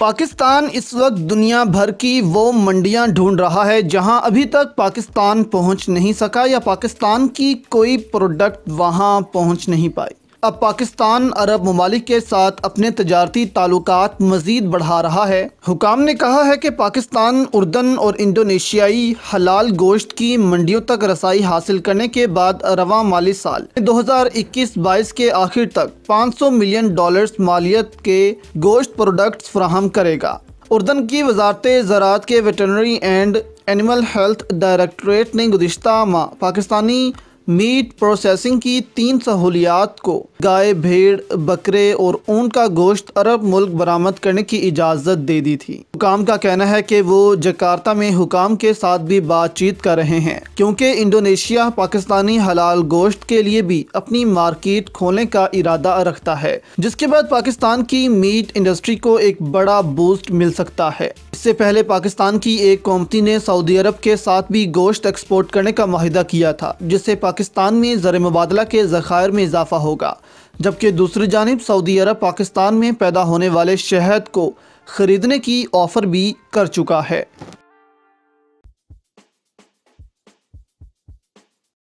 पाकिस्तान इस वक्त दुनिया भर की वो मंडियां ढूंढ रहा है जहां अभी तक पाकिस्तान पहुंच नहीं सका या पाकिस्तान की कोई प्रोडक्ट वहां पहुंच नहीं पाई अब पाकिस्तान अरब ममालिक के साथ अपने तजारती ताल्लुक मजीद बढ़ा रहा है हुकाम ने कहा है कि पाकिस्तान उर्दन और इंडोनेशियाई हलाल गोश्त की मंडियों तक रसाई हासिल करने के बाद रवा माली साल दो हज़ार इक्कीस बाईस के आखिर तक पाँच सौ मिलियन डॉलर मालियत के गोश्त प्रोडक्ट्स फ्राहम करेगा उर्दन की वजारत ज़रात के veterinary and animal health directorate ने गुजशत माह पाकिस्तानी मीट प्रोसेसिंग की तीन सहूलियात को गाय भेड़ बकरे और ऊन का गोश्त अरब मुल्क बरामद करने की इजाज़त दे दी थी हुकाम का कहना है कि वो जकार्ता में हुकाम के साथ भी बातचीत कर रहे हैं क्योंकि इंडोनेशिया पाकिस्तानी हलाल गोश्त के लिए भी अपनी मार्केट खोलने का इरादा रखता है जिसके बाद पाकिस्तान की मीट इंडस्ट्री को एक बड़ा बूस्ट मिल सकता है इससे पहले पाकिस्तान की एक कंपनी ने सऊदी अरब के साथ भी गोश्त एक्सपोर्ट करने का माहिदा किया था जिससे पाकिस्तान में ज़र मुबादला के ज़खायर में इजाफा होगा जबकि दूसरी जानब सऊदी अरब पाकिस्तान में पैदा होने वाले शहद को ख़रीदने की ऑफ़र भी कर चुका है